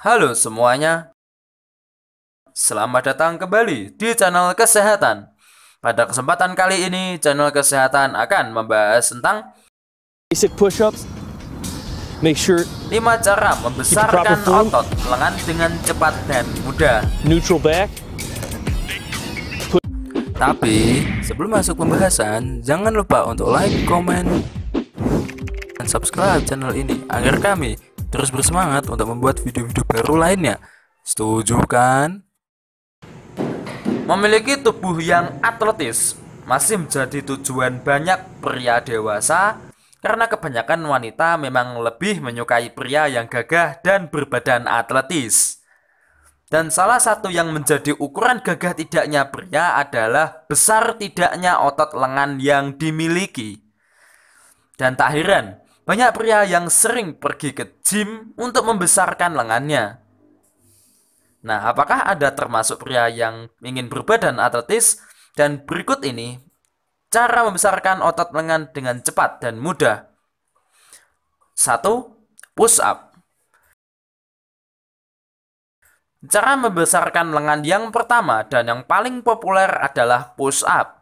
Halo semuanya. Selamat datang kembali di channel kesehatan. Pada kesempatan kali ini, channel kesehatan akan membahas tentang basic push-ups. Make sure 5 cara membesarkan otot lengan dengan cepat dan mudah. Neutral back. Put Tapi, sebelum masuk pembahasan, jangan lupa untuk like, comment, dan subscribe channel ini agar kami terus bersemangat untuk membuat video-video baru lainnya. Setuju kan? Memiliki tubuh yang atletis masih menjadi tujuan banyak pria dewasa karena kebanyakan wanita memang lebih menyukai pria yang gagah dan berbadan atletis. Dan salah satu yang menjadi ukuran gagah tidaknya pria adalah besar tidaknya otot lengan yang dimiliki. Dan tak heran banyak pria yang sering pergi ke gym untuk membesarkan lengannya. Nah, apakah ada termasuk pria yang ingin berbadan atletis? Dan berikut ini, cara membesarkan otot lengan dengan cepat dan mudah. 1. Push up. Cara membesarkan lengan yang pertama dan yang paling populer adalah push up.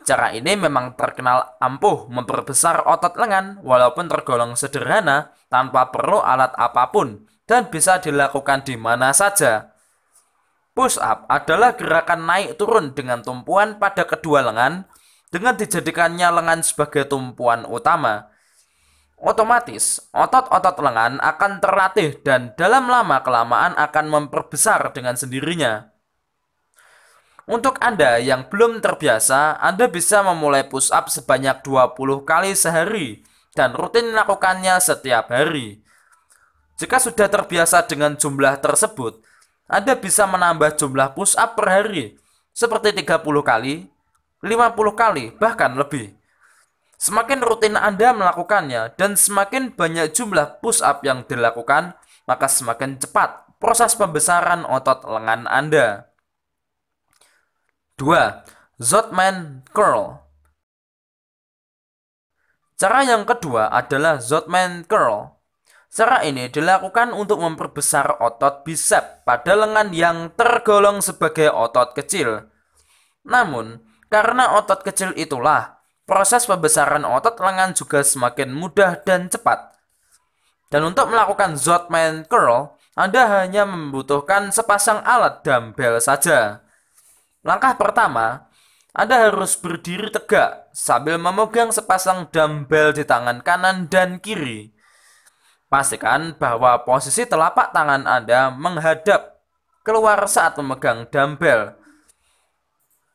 Cara ini memang terkenal ampuh memperbesar otot lengan walaupun tergolong sederhana tanpa perlu alat apapun dan bisa dilakukan di mana saja. Push up adalah gerakan naik turun dengan tumpuan pada kedua lengan dengan dijadikannya lengan sebagai tumpuan utama. Otomatis, otot-otot lengan akan terlatih dan dalam lama kelamaan akan memperbesar dengan sendirinya. Untuk Anda yang belum terbiasa, Anda bisa memulai push up sebanyak 20 kali sehari dan rutin melakukannya setiap hari. Jika sudah terbiasa dengan jumlah tersebut, Anda bisa menambah jumlah push up per hari seperti 30 kali, 50 kali, bahkan lebih. Semakin rutin Anda melakukannya dan semakin banyak jumlah push up yang dilakukan, maka semakin cepat proses pembesaran otot lengan Anda. 2. Zotman curl. Cara yang kedua adalah Zotman curl. Cara ini dilakukan untuk memperbesar otot bisep pada lengan yang tergolong sebagai otot kecil. Namun, karena otot kecil itulah, proses pembesaran otot lengan juga semakin mudah dan cepat. Dan untuk melakukan Zotman curl, Anda hanya membutuhkan sepasang alat dumbbell saja. Langkah pertama, Anda harus berdiri tegak sambil memegang sepasang dumbbell di tangan kanan dan kiri. Pastikan bahwa posisi telapak tangan Anda menghadap keluar saat memegang dumbbell.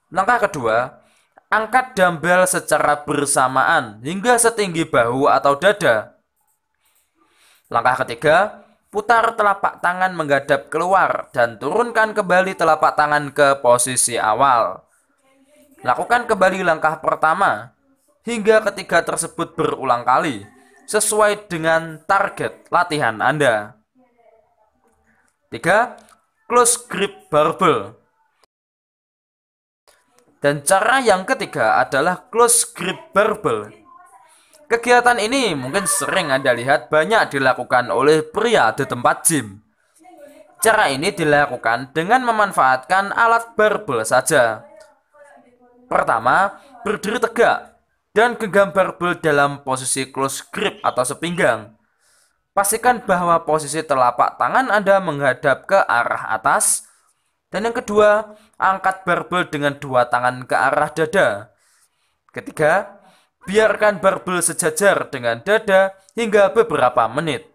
Langkah kedua, angkat dumbbell secara bersamaan hingga setinggi bahu atau dada. Langkah ketiga, Putar telapak tangan menghadap keluar dan turunkan kembali telapak tangan ke posisi awal. Lakukan kembali langkah pertama hingga ketiga tersebut berulang kali sesuai dengan target latihan Anda. 3. Close grip barbell. Dan cara yang ketiga adalah close grip barbell Kegiatan ini mungkin sering Anda lihat banyak dilakukan oleh pria di tempat gym. Cara ini dilakukan dengan memanfaatkan alat barbel saja. Pertama, berdiri tegak dan genggam barbel dalam posisi close grip atau sepinggang. Pastikan bahwa posisi telapak tangan Anda menghadap ke arah atas. Dan yang kedua, angkat barbel dengan dua tangan ke arah dada. Ketiga, Biarkan barbel sejajar dengan dada hingga beberapa menit.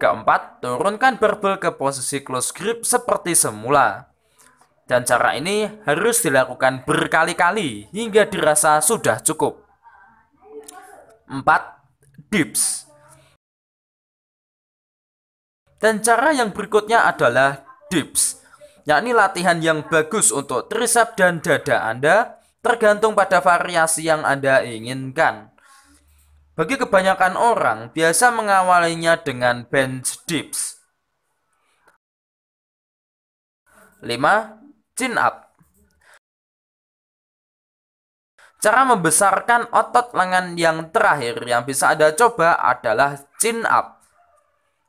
Keempat, turunkan barbel ke posisi close grip seperti semula. Dan cara ini harus dilakukan berkali-kali hingga dirasa sudah cukup. empat Dips Dan cara yang berikutnya adalah dips, yakni latihan yang bagus untuk tricep dan dada Anda tergantung pada variasi yang Anda inginkan. Bagi kebanyakan orang, biasa mengawalinya dengan bench dips. 5. Chin up Cara membesarkan otot lengan yang terakhir yang bisa Anda coba adalah chin up.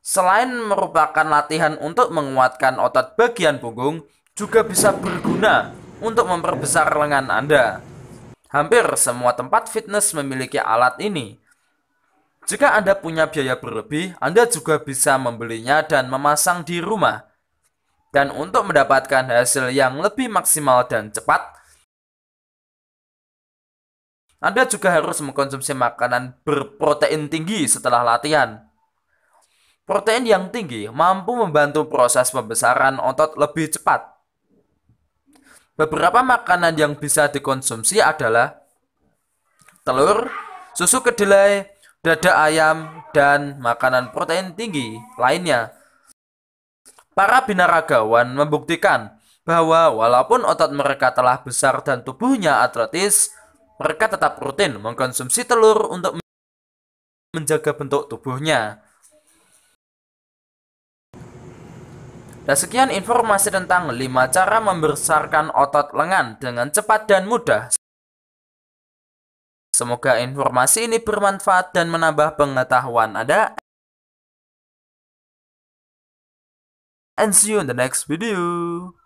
Selain merupakan latihan untuk menguatkan otot bagian punggung, juga bisa berguna untuk memperbesar lengan Anda. Hampir semua tempat fitness memiliki alat ini. Jika Anda punya biaya berlebih, Anda juga bisa membelinya dan memasang di rumah. Dan untuk mendapatkan hasil yang lebih maksimal dan cepat, Anda juga harus mengkonsumsi makanan berprotein tinggi setelah latihan. Protein yang tinggi mampu membantu proses pembesaran otot lebih cepat. Beberapa makanan yang bisa dikonsumsi adalah telur, susu kedelai, dada ayam, dan makanan protein tinggi lainnya. Para binaragawan membuktikan bahwa walaupun otot mereka telah besar dan tubuhnya atletis, mereka tetap rutin mengkonsumsi telur untuk menjaga bentuk tubuhnya. Dan sekian informasi tentang 5 cara membesarkan otot lengan dengan cepat dan mudah. Semoga informasi ini bermanfaat dan menambah pengetahuan Anda. And see you in the next video.